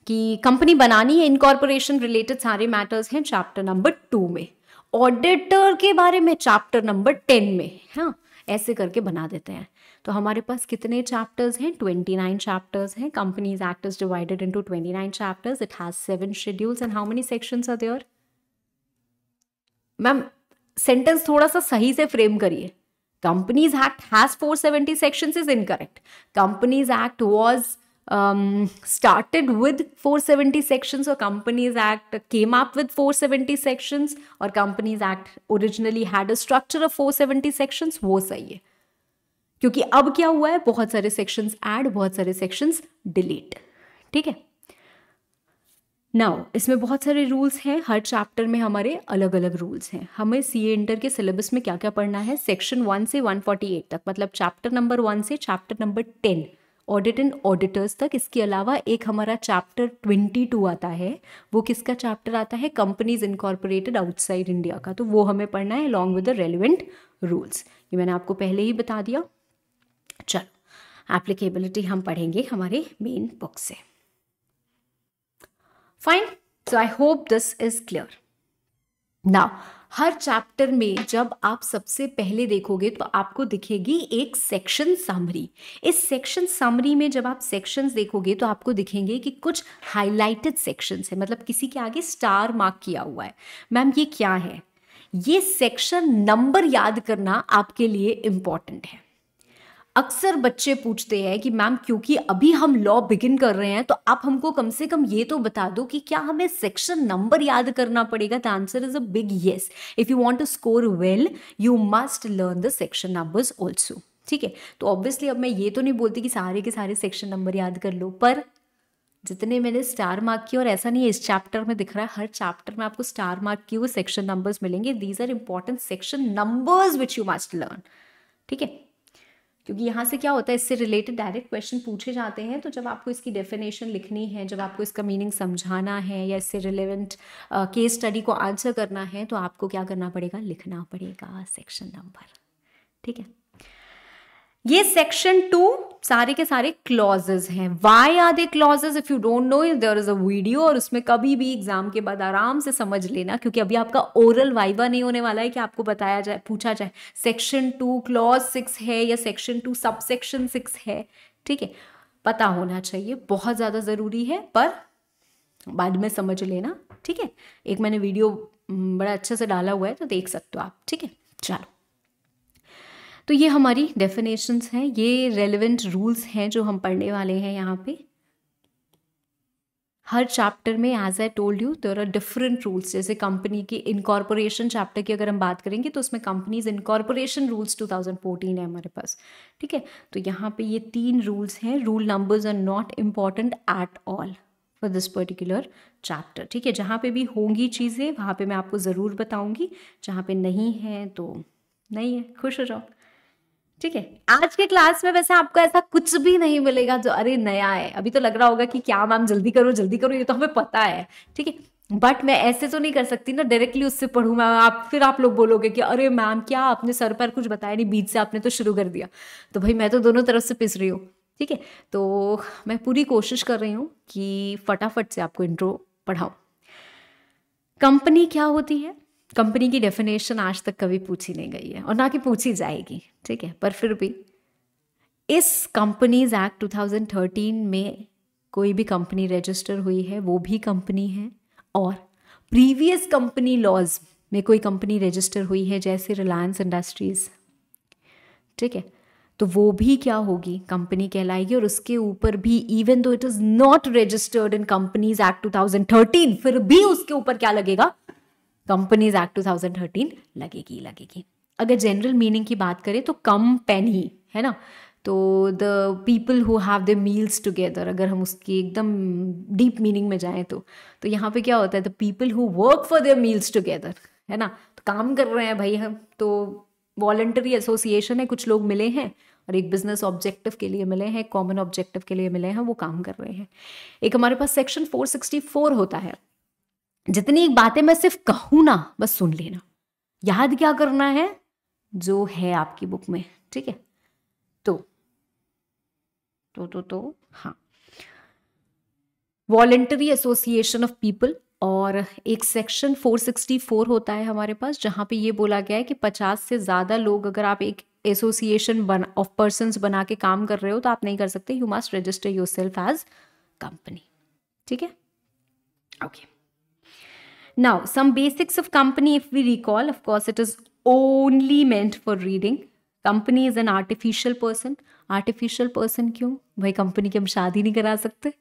कि कंपनी बनानी है इनकॉर्पोरेशन रिलेटेड सारे मैटर्स हैं चैप्टर नंबर टू में ऑडिटर के बारे में चैप्टर नंबर टेन में हाँ ऐसे करके बना देते हैं तो हमारे पास कितने चैप्टर्स हैं ट्वेंटी नाइन चैप्टर्स हैं companies act is divided into twenty nine chapters it has seven schedules and how many sections are there ma'am sentence थोड़ा सा सही से फ्रेम करिए companies act has four seventy section is incorrect companies act was um, started with 470 sections or companies act came up with 470 sections or companies act originally had a structure of 470 sections वो सही है क्योंकि अब क्या हुआ है बहुत सारे sections add बहुत सारे sections delete ठीक है नाउ इसमें बहुत सारे रूल्स हैं हर चैप्टर में हमारे अलग अलग रूल्स हैं हमें सी ए इंटर के सिलेबस में क्या क्या पढ़ना है सेक्शन वन से 148 तक मतलब चैप्टर नंबर वन से chapter number ten audit and auditors तक इसके अलावा एक हमारा चैप्टर ट्वेंटी टू आता है वो किसका चैप्टर आता है कंपनीज इनकॉर्पोरेटेड आउटसाइड इंडिया का तो वो हमें पढ़ना है along with the relevant rules ये मैंने आपको पहले ही बता दिया चलो एप्लीकेबिलिटी हम पढ़ेंगे हमारे मेन बुक से fine so I hope this is clear now हर चैप्टर में जब आप सबसे पहले देखोगे तो आपको दिखेगी एक सेक्शन सामरी इस सेक्शन सामरी में जब आप सेक्शंस देखोगे तो आपको दिखेंगे कि कुछ हाईलाइटेड सेक्शंस है मतलब किसी के आगे स्टार मार्क किया हुआ है मैम ये क्या है ये सेक्शन नंबर याद करना आपके लिए इम्पॉर्टेंट है अक्सर बच्चे पूछते हैं कि मैम क्योंकि अभी हम लॉ बिगिन कर रहे हैं तो आप हमको कम से कम ये तो बता दो कि क्या हमें सेक्शन नंबर याद करना पड़ेगा the answer is a big yes if you want to score well you must learn the section numbers also ठीक है तो ऑब्वियसली अब मैं ये तो नहीं बोलती कि सारे के सारे सेक्शन नंबर याद कर लो पर जितने मैंने स्टार मार्क किए और ऐसा नहीं है इस चैप्टर में दिख रहा है हर चैप्टर में आपको स्टार मार्क किए हुए सेक्शन नंबर्स मिलेंगे these are important section numbers which you must learn ठीक है क्योंकि यहाँ से क्या होता है इससे रिलेटेड डायरेक्ट क्वेश्चन पूछे जाते हैं तो जब आपको इसकी डेफिनेशन लिखनी है जब आपको इसका मीनिंग समझाना है या इससे रिलेवेंट केस स्टडी को आंसर करना है तो आपको क्या करना पड़ेगा लिखना पड़ेगा सेक्शन नंबर ठीक है ये सेक्शन टू सारे के सारे क्लॉजेज हैं why are they clauses if you don't know there is a video और उसमें कभी भी एग्जाम के बाद आराम से समझ लेना क्योंकि अभी आपका ओरल वाइवा नहीं होने वाला है कि आपको बताया जाए पूछा जाए सेक्शन टू क्लॉज सिक्स है या section two sub section six है ठीक है पता होना चाहिए बहुत ज़्यादा ज़रूरी है पर बाद में समझ लेना ठीक है एक मैंने वीडियो हम्म, बड़ा अच्छे से डाला हुआ है तो देख सकते हो आप ठीक है चलो तो ये हमारी डेफिनेशंस हैं ये रेलिवेंट रूल्स हैं जो हम पढ़ने वाले हैं यहाँ पे हर चैप्टर में as I told you there are different rules जैसे कंपनी की इनकॉर्पोरेशन चैप्टर की अगर हम बात करेंगे तो उसमें कंपनीज इनकॉर्पोरेशन रूल्स 2014 है हमारे पास ठीक है तो यहाँ पे ये तीन रूल्स हैं rule numbers are not important at all for this particular chapter ठीक है जहाँ पे भी होंगी चीज़ें वहाँ पे मैं आपको ज़रूर बताऊँगी जहाँ पे नहीं है तो नहीं है खुश हो जाओ ठीक है आज के क्लास में वैसे आपको ऐसा कुछ भी नहीं मिलेगा जो अरे नया है अभी तो लग रहा होगा कि क्या मैम जल्दी करो जल्दी करो ये तो हमें पता है ठीक है बट मैं ऐसे तो नहीं कर सकती ना डायरेक्टली उससे पढ़ूँ मैम आप फिर आप लोग बोलोगे कि अरे मैम क्या आपने सर पर कुछ बताया नहीं बीच से आपने तो शुरू कर दिया तो भाई मैं तो दोनों तरफ से पिस रही हूँ ठीक है तो मैं पूरी कोशिश कर रही हूँ कि फटाफट से आपको इंट्रो पढ़ाऊ कंपनी क्या होती है कंपनी की डेफिनेशन आज तक कभी पूछी नहीं गई है और ना कि पूछी जाएगी ठीक है पर फिर भी इस कंपनीज एक्ट 2013 में कोई भी कंपनी रजिस्टर हुई है वो भी कंपनी है और प्रीवियस कंपनी लॉज में कोई कंपनी रजिस्टर हुई है जैसे रिलायंस इंडस्ट्रीज ठीक है तो वो भी क्या होगी कंपनी कहलाएगी और उसके ऊपर भी even though it is not registered in companies act 2013 फिर भी उसके ऊपर क्या लगेगा कंपनीज एक्ट 2013 लगेगी लगेगी अगर जनरल मीनिंग की बात करें तो कम पेनी है ना तो the people who have the meals together अगर हम उसकी एकदम डीप मीनिंग में जाएं तो तो यहाँ पे क्या होता है the people who work for their meals together है ना तो काम कर रहे हैं भाई हम तो वॉल्ट्री एसोसिएशन है कुछ लोग मिले हैं और एक बिजनेस ऑब्जेक्टिव के लिए मिले हैं कॉमन ऑब्जेक्टिव के लिए मिले हैं वो काम कर रहे हैं एक हमारे पास सेक्शन 464 होता है जितनी बातें मैं सिर्फ कहूँ ना बस सुन लेना याद क्या करना है जो है आपकी बुक में ठीक है तो तो तो तो हाँ वॉलेंटरी एसोसिएशन ऑफ पीपल और एक सेक्शन 464 होता है हमारे पास जहाँ पे ये बोला गया है कि 50 से ज़्यादा लोग अगर आप एक एसोसिएशन ऑफ पर्सन बना के काम कर रहे हो तो आप नहीं कर सकते you must register yourself as company ठीक है okay okay. Now, some basics of company, if we recall, of course, it is only meant for reading. Company is an artificial person. Artificial person क्यों भाई कंपनी की हम शादी नहीं करा सकते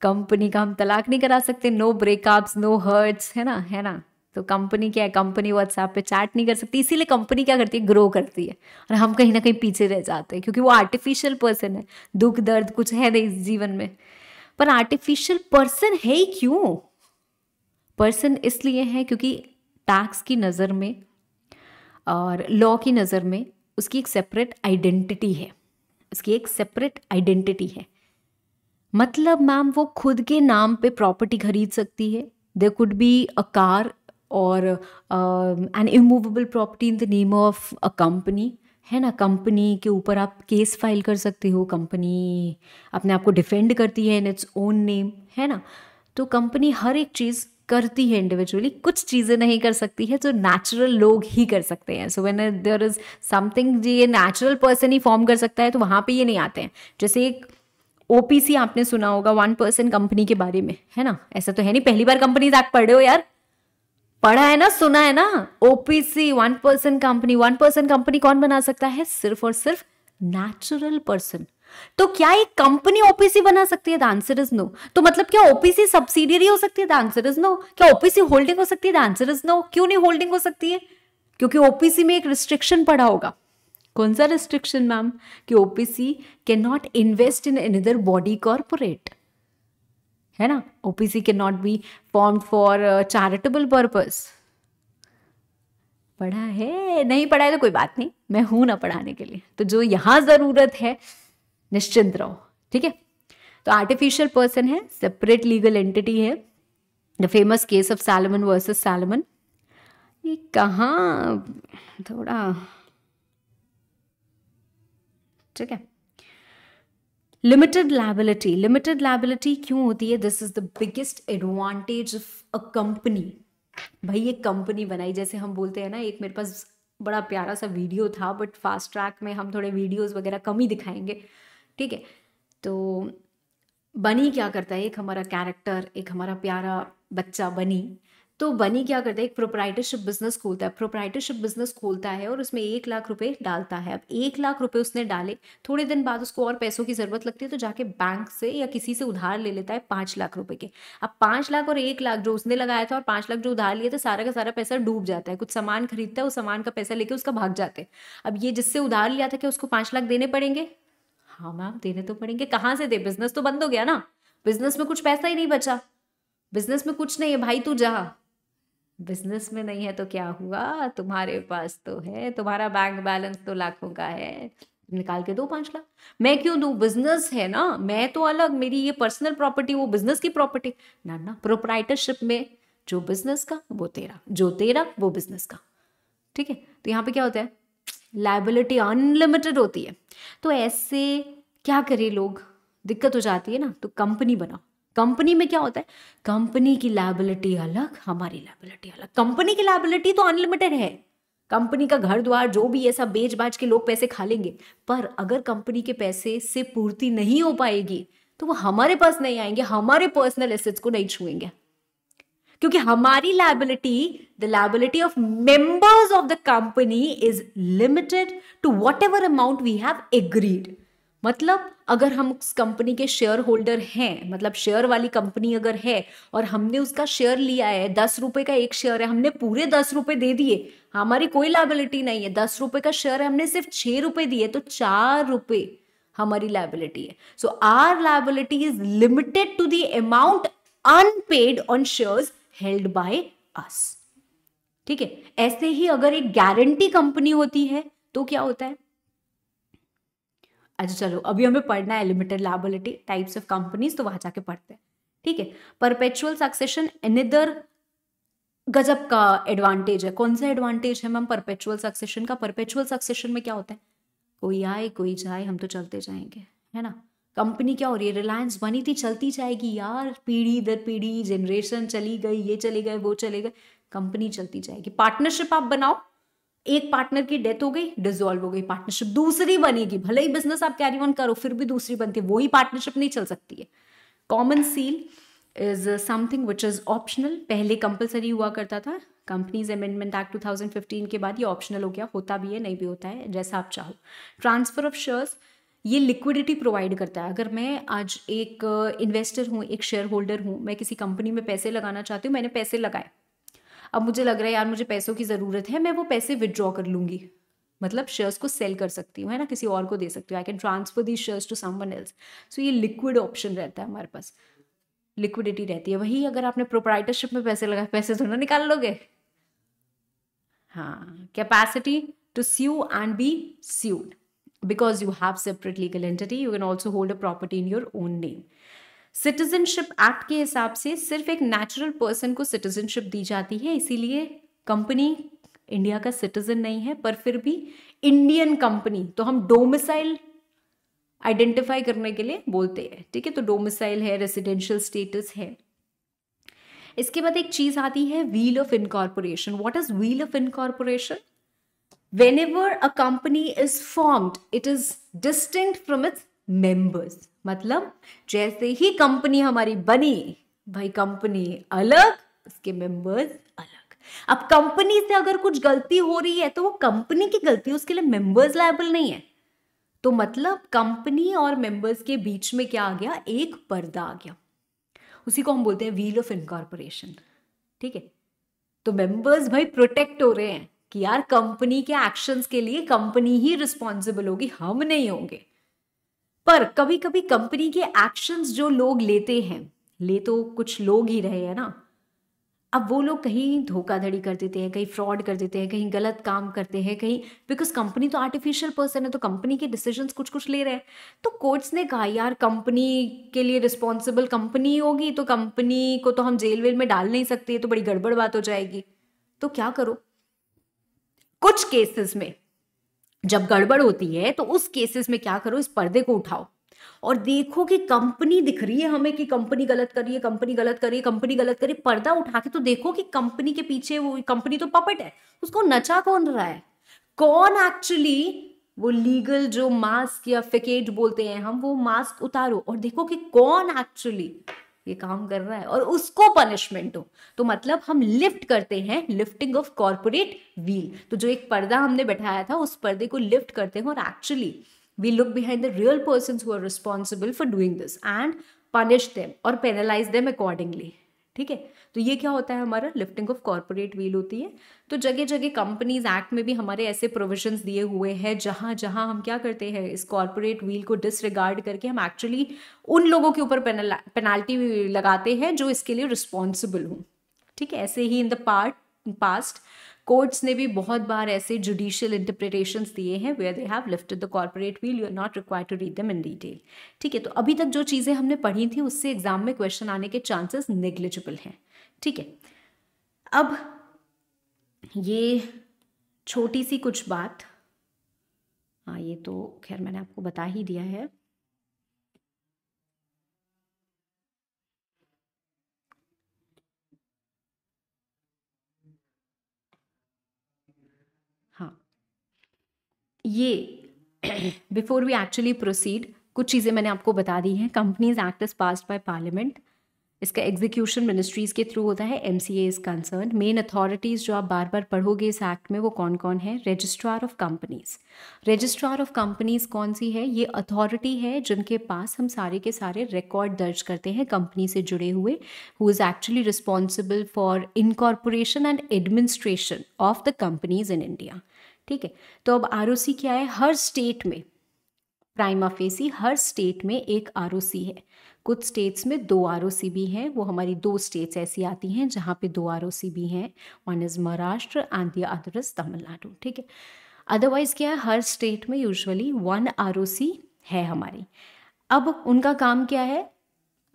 कंपनी का हम तलाक नहीं करा सकते नो ब्रेकअप्स नो हर्ट्स है ना है ना तो कंपनी क्या है कंपनी व्हाट्सएप पे चैट नहीं कर सकती इसीलिए कंपनी क्या करती है ग्रो करती है और हम कहीं ना कहीं पीछे रह जाते हैं क्योंकि वो आर्टिफिशियल पर्सन है दुख दर्द कुछ है नहीं इस जीवन में पर आर्टिफिशियल पर्सन है ही क्यों पर्सन इसलिए हैं क्योंकि टैक्स की नज़र में और लॉ की नज़र में उसकी एक सेपरेट आइडेंटिटी है उसकी एक सेपरेट आइडेंटिटी है मतलब मैम वो खुद के नाम पे प्रॉपर्टी खरीद सकती है they could be a car और an immovable property in the name of a company है ना कंपनी के ऊपर आप केस फाइल कर सकते हो कंपनी अपने आप को डिफेंड करती है इन इट्स ओन नेम है ना तो कंपनी हर एक चीज़ करती है इंडिविजुअली कुछ चीज़ें नहीं कर सकती है जो नेचुरल लोग ही कर सकते हैं so when there is something ये नेचुरल पर्सन ही फॉर्म कर सकता है तो वहाँ पे ये नहीं आते हैं जैसे एक ओपीसी आपने सुना होगा वन पर्सन कंपनी के बारे में है ना ऐसा तो है नहीं पहली बार कंपनी एक्ट पढ़े हो यार पढ़ा है ना सुना है ना OPC one person company one person company कौन बना सकता है सिर्फ और सिर्फ नेचुरल पर्सन तो क्या एक कंपनी ओपीसी बना सकती है द आंसर इज नो तो मतलब क्या ओपीसी सब्सिडियरी हो सकती है द आंसर इज नो क्या ओपीसी होल्डिंग हो सकती है द आंसर इज नो क्यों नहीं होल्डिंग हो सकती है क्योंकि ओपीसी में एक रिस्ट्रिक्शन पड़ा होगा कौन सा रिस्ट्रिक्शन मैम कि OPC cannot invest in another body corporate है ना OPC cannot be form for charitable purpose पढ़ा है नहीं पढ़ा है तो कोई बात नहीं मैं हूं ना पढ़ाने के लिए तो जो यहां ज़रूरत है निश्चिंत रहो ठीक है तो आर्टिफिशियल पर्सन है सेपरेट लीगल एंटिटी है the famous case of Salomon versus Salomon ये कहाँ थोड़ा ठीक है लिमिटेड लाइबिलिटी लिमिटेड लाइबिलिटी क्यों होती है this is the biggest advantage of a company भाई ये कंपनी बनाई जैसे हम बोलते हैं ना एक मेरे पास बड़ा प्यारा सा वीडियो था बट फास्ट ट्रैक में हम थोड़े वीडियोस वगैरह कम ही दिखाएंगे ठीक है तो बनी क्या करता है एक हमारा कैरेक्टर एक हमारा प्यारा बच्चा बनी तो बनी क्या करता है एक प्रोप्राइटरशिप बिजनेस खोलता है प्रोप्राइटरशिप बिजनेस खोलता है और उसमें एक लाख रुपए डालता है अब एक लाख रुपए उसने डाले थोड़े दिन बाद उसको और पैसों की ज़रूरत लगती है तो जाके बैंक से या किसी से उधार ले लेता है पाँच लाख रुपए के अब पाँच लाख और एक लाख जो उसने लगाया था और पांच लाख जो उधार लिया था सारा का सारा पैसा डूब जाता है कुछ सामान खरीदता है उस सामान का पैसा लेके उसका भाग जाते हैं अब ये जिससे उधार लिया था कि उसको पाँच लाख देने पड़ेंगे हाँ मैम देने तो पड़ेंगे कहाँ से दे बिजनेस तो बंद हो गया ना बिजनेस में कुछ पैसा ही नहीं बचा बिजनेस में कुछ नहीं है भाई तू जा बिजनेस में नहीं है तो क्या हुआ तुम्हारे पास तो है तुम्हारा बैंक बैलेंस तो लाखों का है निकाल के दो पांच लाख मैं क्यों दू बिजनेस है ना मैं तो अलग मेरी ये पर्सनल प्रॉपर्टी वो बिजनेस की प्रॉपर्टी ना ना प्रोपराइटरशिप में जो बिजनेस का वो तेरा जो तेरा वो बिजनेस का ठीक है तो यहाँ पे क्या होता है लाइबिलिटी अनलिमिटेड होती है तो ऐसे क्या करें लोग दिक्कत हो जाती है ना तो कंपनी बनाओ कंपनी में क्या होता है कंपनी की लाइबिलिटी अलग हमारी लाइबिलिटी अलग कंपनी की लाइबिलिटी तो अनलिमिटेड है कंपनी का घर द्वार जो भी ऐसा बेच बाज के लोग पैसे खा लेंगे पर अगर कंपनी के पैसे से पूर्ति नहीं हो पाएगी तो वो हमारे पास नहीं आएंगे हमारे पर्सनल एसेट्स को नहीं छुएंगे क्योंकि हमारी liability the liability of members of the company is limited to whatever amount we have agreed मतलब अगर हम उस कंपनी के शेयर होल्डर हैं मतलब शेयर वाली कंपनी अगर है और हमने उसका शेयर लिया है दस रुपए का एक शेयर है हमने पूरे दस रुपए दे दिए हमारी कोई लाइबिलिटी नहीं है दस रुपए का शेयर है हमने सिर्फ छह रुपए दिए तो चार रुपए हमारी लाइबिलिटी है so our liability is limited to the amount unpaid on shares held by us ठीक है ऐसे ही अगर एक गारंटी कंपनी होती है तो क्या होता है अच्छा चलो अभी हमें पढ़ना है limited liability types of companies तो वहां जाके पढ़ते हैं ठीक है परपेचुअल सक्सेशन एनिदर गजब का एडवांटेज है कौन सा एडवांटेज है मैम परपेचुअल सक्सेशन का परपेचुअल सक्सेशन में क्या होता है कोई आए कोई जाए हम तो चलते जाएंगे है ना कंपनी क्या हो रही है रिलायंस बनी थी चलती जाएगी यार पीढ़ी दर पीढ़ी जनरेशन चली गई ये चले गए वो चले गए कंपनी चलती जाएगी पार्टनरशिप आप बनाओ एक पार्टनर की डेथ हो गई डिजोल्व हो गई पार्टनरशिप दूसरी बनेगी भले ही बिजनेस आप कैरी ऑन करो फिर भी दूसरी बनती है वही पार्टनरशिप नहीं चल सकती है common seal is something which is optional पहले कंपलसरी हुआ करता था कंपनीज अमेंडमेंट एक्ट 2015 के बाद ये ऑप्शनल हो गया होता भी है नहीं भी होता है जैसा आप चाहो ट्रांसफर ऑफ शेयर्स ये लिक्विडिटी प्रोवाइड करता है अगर मैं आज एक इन्वेस्टर uh, हूँ एक शेयर होल्डर हूँ मैं किसी कंपनी में पैसे लगाना चाहती हूँ मैंने पैसे लगाए अब मुझे लग रहा है यार मुझे पैसों की ज़रूरत है मैं वो पैसे विदड्रॉ कर लूँगी मतलब शेयर्स को सेल कर सकती हूँ है ना किसी और को दे सकती हूँ I can transfer the shares to someone else so ये लिक्विड ऑप्शन रहता है हमारे पास लिक्विडिटी रहती है वही अगर आपने प्रोपराइटरशिप में पैसे लगाए पैसे ना निकाल लोगे हाँ capacity to sue and be sued because you have separate legal entity you can also hold a property in your own name citizenship act के हिसाब से सिर्फ एक नेचुरल पर्सन को सिटीजनशिप दी जाती है इसीलिए कंपनी इंडिया का सिटीजन नहीं है पर फिर भी इंडियन कंपनी तो हम डोमिसाइल आइडेंटिफाई करने के लिए बोलते हैं ठीक है तो डोमिसाइल है रेसिडेंशियल स्टेटस है इसके बाद एक चीज आती है veil of incorporation what is veil of incorporation whenever a company is formed it is distinct from its members मतलब जैसे ही कंपनी हमारी बनी भाई कंपनी अलग उसके मेंबर्स अलग अब कंपनी से अगर कुछ गलती हो रही है तो वो कंपनी की गलती है उसके लिए मेंबर्स लायबल नहीं है तो मतलब कंपनी और मेंबर्स के बीच में क्या आ गया एक पर्दा आ गया उसी को हम बोलते हैं व्हील ऑफ इनकॉर्पोरेशन ठीक है तो मेंबर्स भाई प्रोटेक्ट हो रहे हैं कि यार कंपनी के एक्शंस के लिए कंपनी ही रिस्पॉन्सिबल होगी हम नहीं होंगे पर कभी कभी कंपनी के एक्शंस जो लोग लेते हैं ले तो कुछ लोग ही रहे हैं ना अब वो लोग कहीं धोखाधड़ी कर देते हैं कहीं फ्रॉड कर देते हैं कहीं गलत काम करते हैं कहीं बिकॉज कंपनी तो आर्टिफिशियल पर्सन है तो कंपनी के डिसीजंस कुछ कुछ ले रहे हैं तो कोर्ट्स ने कहा यार कंपनी के लिए रिस्पॉन्सिबल कंपनी होगी तो कंपनी को तो हम जेल वेल में डाल नहीं सकते तो बड़ी गड़बड़ बात हो जाएगी तो क्या करो कुछ केसेस में जब गड़बड़ होती है तो उस केसेस में क्या करो इस पर्दे को उठाओ और देखो कि कंपनी दिख रही है हमें कि कंपनी गलत कर रही है कंपनी गलत कर रही है कंपनी गलत कर रही है पर्दा उठा के तो देखो कि कंपनी के पीछे वो कंपनी तो पपट है उसको नचा कौन रहा है कौन एक्चुअली वो लीगल जो मास्क या फिकेट बोलते हैं हम वो मास्क उतारो और देखो कि कौन एक्चुअली ये काम कर रहा है और उसको पनिशमेंट हो तो मतलब हम लिफ्ट करते हैं लिफ्टिंग ऑफ कॉर्पोरेट व्हील तो जो एक पर्दा हमने बैठाया था उस पर्दे को लिफ्ट करते हैं और actually we look behind the real person who are responsible for doing this and punish them और पेनलाइज देम अकॉर्डिंगली ठीक है तो ये क्या होता है हमारा लिफ्टिंग ऑफ कॉरपोरेट व्हील होती है तो जगह जगह कंपनीज एक्ट में भी हमारे ऐसे प्रोविजंस दिए हुए हैं जहां जहां हम क्या करते हैं इस कॉरपोरेट व्हील को डिसरिगार्ड करके हम एक्चुअली उन लोगों के ऊपर पेनाल्टी लगाते हैं जो इसके लिए रिस्पॉन्सिबल हूँ ठीक है ऐसे ही in the part past courts ने भी बहुत बार ऐसे जुडिशियल इंटरप्रिटेशन दिए हैं where they have lifted the corporate veil you are not require to read them in detail ठीक है तो अभी तक जो चीज़ें हमने पढ़ी थी उससे एग्जाम में क्वेश्चन आने के चांसेस नेग्लिजिबल हैं ठीक है अब ये छोटी सी कुछ बात हाँ ये तो खैर मैंने आपको बता ही दिया है ये बिफोर वी एक्चुअली प्रोसीड कुछ चीज़ें मैंने आपको बता दी हैं companies act is pass by parliament इसका एग्जीक्यूशन मिनिस्ट्रीज़ के थ्रू होता है M C A is concern main authorities जो आप बार बार पढ़ोगे इस एक्ट में वो कौन कौन है registrar of companies registrar of companies कौन सी है ये अथॉरिटी है जिनके पास हम सारे के सारे रिकॉर्ड दर्ज करते हैं कंपनी से जुड़े हुए who is actually responsible for incorporation and administration of the companies in India ठीक है तो अब आर क्या है हर स्टेट में प्राइमा फेसी हर स्टेट में एक आर है कुछ स्टेट्स में दो आर भी हैं वो हमारी दो स्टेट्स ऐसी आती हैं जहाँ पे दो आर भी हैं one is Maharashtra and others is Tamil Nadu ठीक है अदरवाइज़ क्या है हर स्टेट में यूजुअली वन आर है हमारी अब उनका काम क्या है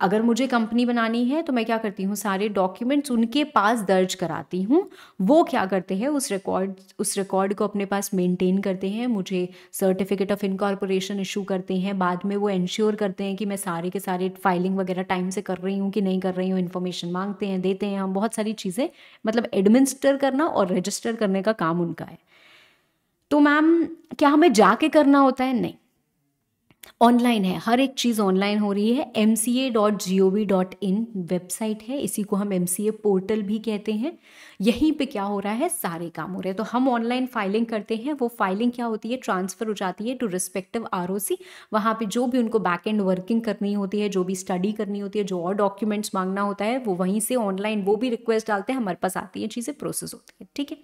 अगर मुझे कंपनी बनानी है तो मैं क्या करती हूँ सारे डॉक्यूमेंट्स उनके पास दर्ज कराती हूँ वो क्या करते हैं उस रिकॉर्ड उस रिकॉर्ड को अपने पास मेंटेन करते हैं मुझे सर्टिफिकेट ऑफ इनकॉर्पोरेशन इशू करते हैं बाद में वो इंश्योर करते हैं कि मैं सारे के सारे फाइलिंग वगैरह टाइम से कर रही हूँ कि नहीं कर रही हूँ इन्फॉर्मेशन मांगते हैं देते हैं हम बहुत सारी चीज़ें मतलब एडमिनिस्टर करना और रजिस्टर करने का काम उनका है तो मैम क्या हमें जाके करना होता है नहीं ऑनलाइन है हर एक चीज़ ऑनलाइन हो रही है M C A dot G O V dot in website है इसी को हम एम सी ए पोर्टल भी कहते हैं यहीं पे क्या हो रहा है सारे काम हो रहे हैं तो हम ऑनलाइन फाइलिंग करते हैं वो फाइलिंग क्या होती है ट्रांसफ़र हो जाती है to respective R O C वहाँ पर जो भी उनको बैक एंड वर्किंग करनी होती है जो भी स्टडी करनी होती है जो और डॉक्यूमेंट्स मांगना होता है वो वहीं से ऑनलाइन वो भी रिक्वेस्ट डालते हैं हमारे पास आती है चीज़ें प्रोसेस होती है ठीक है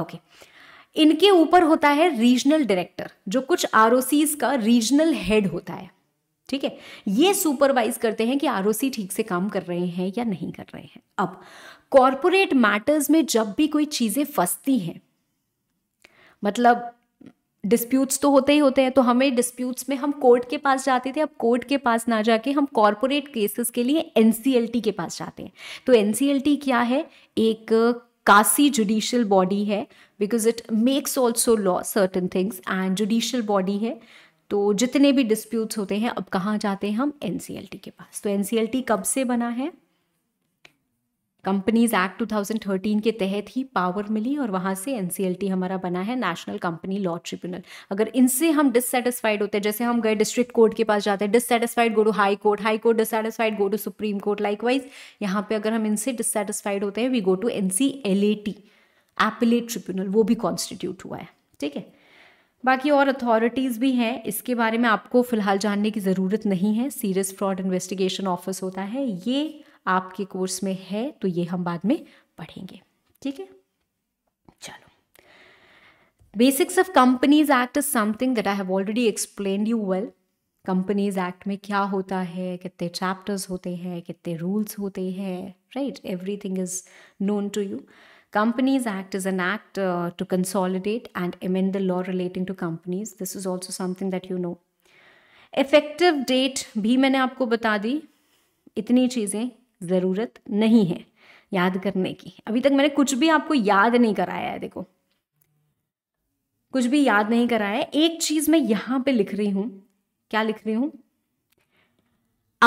ओके okay. इनके ऊपर होता है रीजनल डायरेक्टर जो कुछ आर का रीजनल हेड होता है ठीक है ये सुपरवाइज करते हैं कि आर ठीक से काम कर रहे हैं या नहीं कर रहे हैं अब कॉरपोरेट मैटर्स में जब भी कोई चीज़ें फंसती हैं मतलब डिस्प्यूट्स तो होते ही होते हैं तो हमें डिस्प्यूट्स में हम कोर्ट के पास जाते थे अब कोर्ट के पास ना जाके हम कॉरपोरेट केसेस के लिए एन के पास जाते हैं तो एनसीएलटी क्या है एक काशी जुडिशियल बॉडी है because it makes also law certain things and judicial body है तो जितने भी डिस्प्यूट्स होते हैं अब कहाँ जाते हैं हम एन के पास तो एन कब से बना है कंपनीज एक्ट 2013 के तहत ही पावर मिली और वहाँ से एनसीएलटी हमारा बना है नेशनल कंपनी लॉ ट्रिब्यूनल अगर इनसे हम डिससेटिस्फाइड होते हैं जैसे हम गए डिस्ट्रिक्ट कोर्ट के पास जाते हैं dissatisfied go to high court high court dissatisfied go to supreme court likewise यहाँ पे अगर हम इनसे डिससेटिस्फाइड होते हैं we go to NCLAT L A T appellate tribunal वो भी कॉन्स्टिट्यूट हुआ है ठीक है बाकी और अथॉरिटीज़ भी हैं इसके बारे में आपको फ़िलहाल जानने की ज़रूरत नहीं है सीरियस फ्रॉड इन्वेस्टिगेशन ऑफिस होता है ये आपके कोर्स में है तो ये हम बाद में पढ़ेंगे ठीक है चलो basics of companies act is something that I have already explain you well companies act में क्या होता है कितने चैप्टर्स होते हैं कितने रूल्स होते हैं right every thing is known to you Companies Act is an act uh, to consolidate and amend the law relating to companies. This is also something that you know. Effective date भी मैंने आपको बता दी इतनी चीज़ें ज़रूरत नहीं है याद करने की अभी तक मैंने कुछ भी आपको याद नहीं कराया है देखो कुछ भी याद नहीं कराया है एक चीज़ मैं यहां पे लिख रही हूं क्या लिख रही हूं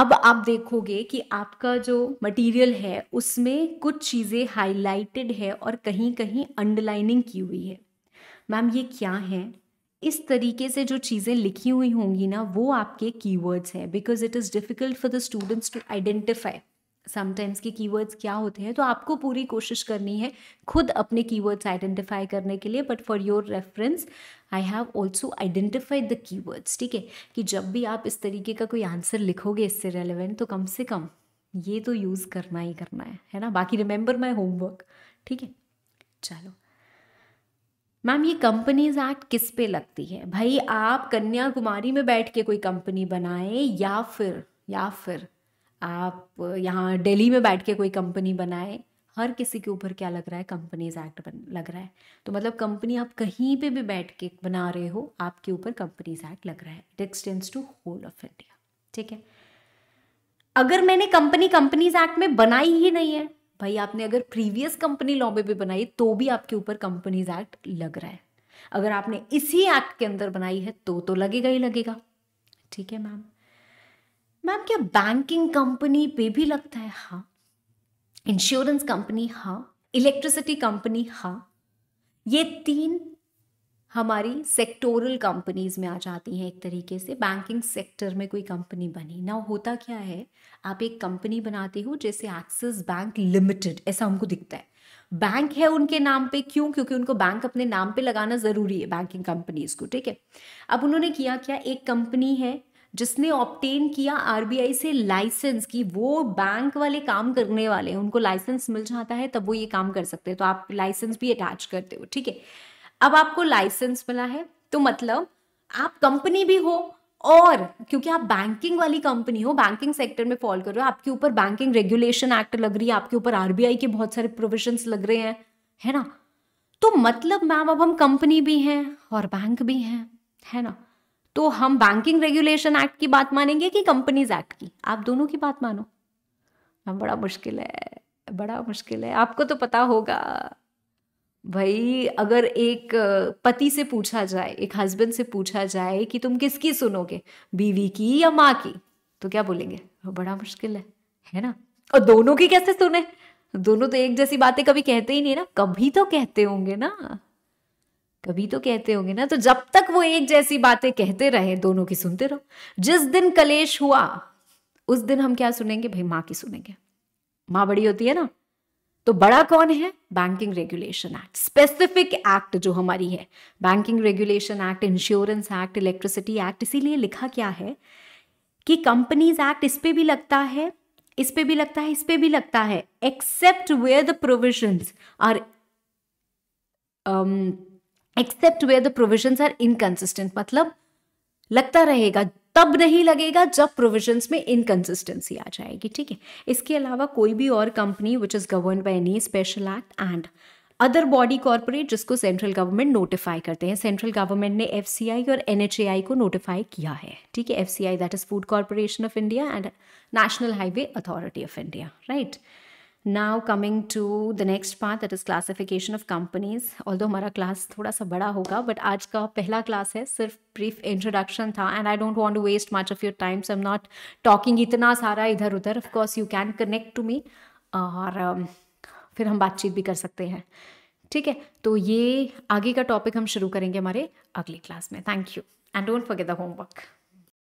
अब आप देखोगे कि आपका जो मटेरियल है उसमें कुछ चीज़ें हाइलाइटेड है और कहीं कहीं अंडरलाइनिंग की हुई है मैम ये क्या है इस तरीके से जो चीज़ें लिखी हुई होंगी ना वो आपके कीवर्ड्स हैं because it is difficult for the students to identify sometimes के कीवर्ड्स क्या होते हैं तो आपको पूरी कोशिश करनी है खुद अपने कीवर्ड्स आइडेंटिफाई करने के लिए but for your reference I have also identified the keywords ठीक है कि जब भी आप इस तरीके का कोई आंसर लिखोगे इससे रेलिवेंट तो कम से कम ये तो यूज़ करना ही करना है है ना बाकी रिमेंबर माई होमवर्क ठीक है चलो मैम ये कंपनीज एक्ट किस पे लगती है भाई आप कन्याकुमारी में बैठ के कोई कंपनी बनाएं या फिर या फिर आप यहाँ दिल्ली में बैठ के कोई कंपनी बनाए हर किसी के ऊपर क्या लग रहा है कंपनीज एक्ट बन लग रहा है तो मतलब कंपनी आप कहीं पे भी बैठ के बना रहे हो आपके ऊपर कंपनीज एक्ट लग रहा है it extends to whole of India ठीक है अगर मैंने कंपनी कंपनीज एक्ट में बनाई ही नहीं है भाई आपने अगर प्रीवियस कंपनी लॉ में भी बनाई तो भी आपके ऊपर कंपनीज एक्ट लग रहा है अगर आपने इसी एक्ट के अंदर बनाई है तो तो लगेगा ही लगेगा ठीक है मैम मैम क्या बैंकिंग कंपनी पे भी लगता है हाँ इंश्योरेंस कंपनी हाँ इलेक्ट्रिसिटी कंपनी हाँ ये तीन हमारी सेक्टोरल कंपनीज में आ जाती हैं एक तरीके से बैंकिंग सेक्टर में कोई कंपनी बनी ना होता क्या है आप एक कंपनी बनाते हो जैसे एक्सिस बैंक लिमिटेड ऐसा हमको दिखता है बैंक है उनके नाम पे क्यों क्योंकि उनको बैंक अपने नाम पे लगाना ज़रूरी है बैंकिंग कंपनीज को ठीक है अब उन्होंने किया क्या एक कंपनी है जिसने ऑप्टेन किया आरबीआई से लाइसेंस कि वो बैंक वाले काम करने वाले उनको लाइसेंस मिल जाता है तब वो ये काम कर सकते हैं तो आप लाइसेंस भी अटैच करते हो ठीक है अब आपको लाइसेंस मिला है तो मतलब आप कंपनी भी हो और क्योंकि आप बैंकिंग वाली कंपनी हो बैंकिंग सेक्टर में फॉल कर रहे हो आपके ऊपर बैंकिंग रेगुलेशन एक्ट लग रही है आपके ऊपर आरबीआई के बहुत सारे प्रोविजंस लग रहे हैं है ना तो मतलब मैम अब हम कंपनी भी हैं और बैंक भी हैं है ना तो हम बैंकिंग रेगुलेशन एक्ट की बात मानेंगे कि कंपनीज एक्ट की आप दोनों की बात मानो हाँ, बड़ा मुश्किल है बड़ा मुश्किल है आपको तो पता होगा भाई अगर एक पति से पूछा जाए एक हस्बैंड से पूछा जाए कि तुम किसकी सुनोगे बीवी की या माँ की तो क्या बोलेंगे बड़ा मुश्किल है है ना और दोनों की कैसे सुने दोनों तो एक जैसी बातें कभी कहते ही नहीं ना कभी तो कहते होंगे ना कभी तो कहते होंगे ना तो जब तक वो एक जैसी बातें कहते रहे दोनों की सुनते रहो जिस दिन कलेश हुआ उस दिन हम क्या सुनेंगे भाई माँ की सुनेंगे माँ बड़ी होती है ना तो बड़ा कौन है banking regulation act specific act जो हमारी है banking regulation act insurance act electricity act इसीलिए लिखा क्या है कि कंपनीज एक्ट इस पे भी लगता है इस पे भी लगता है इस पे भी लगता है except where the provision are except where the provision are inconsistent मतलब लगता रहेगा तब नहीं लगेगा जब प्रोविजन में इनकन्सिस्टेंसी आ जाएगी ठीक है इसके अलावा कोई भी और company which is govern by any special act and other body corporate जिसको सेंट्रल गवर्नमेंट नोटिफाई करते हैं सेंट्रल गवर्नमेंट ने एफ सी आई और एन एच ए आई को नोटिफाई किया है ठीक है F C I that is food corporation of India and national highway authority of India right now coming to the next part that is classification of companies although हमारा क्लास थोड़ा सा बड़ा होगा बट आज का पहला क्लास है सिर्फ ब्रीफ इंट्रोडक्शन था and I don't want to waste much of your times am not talking इतना सारा इधर उधर of course you can connect to me और um, फिर हम बातचीत भी कर सकते हैं ठीक है तो ये आगे का टॉपिक हम शुरू करेंगे हमारे अगली क्लास में thank you and don't forget the homework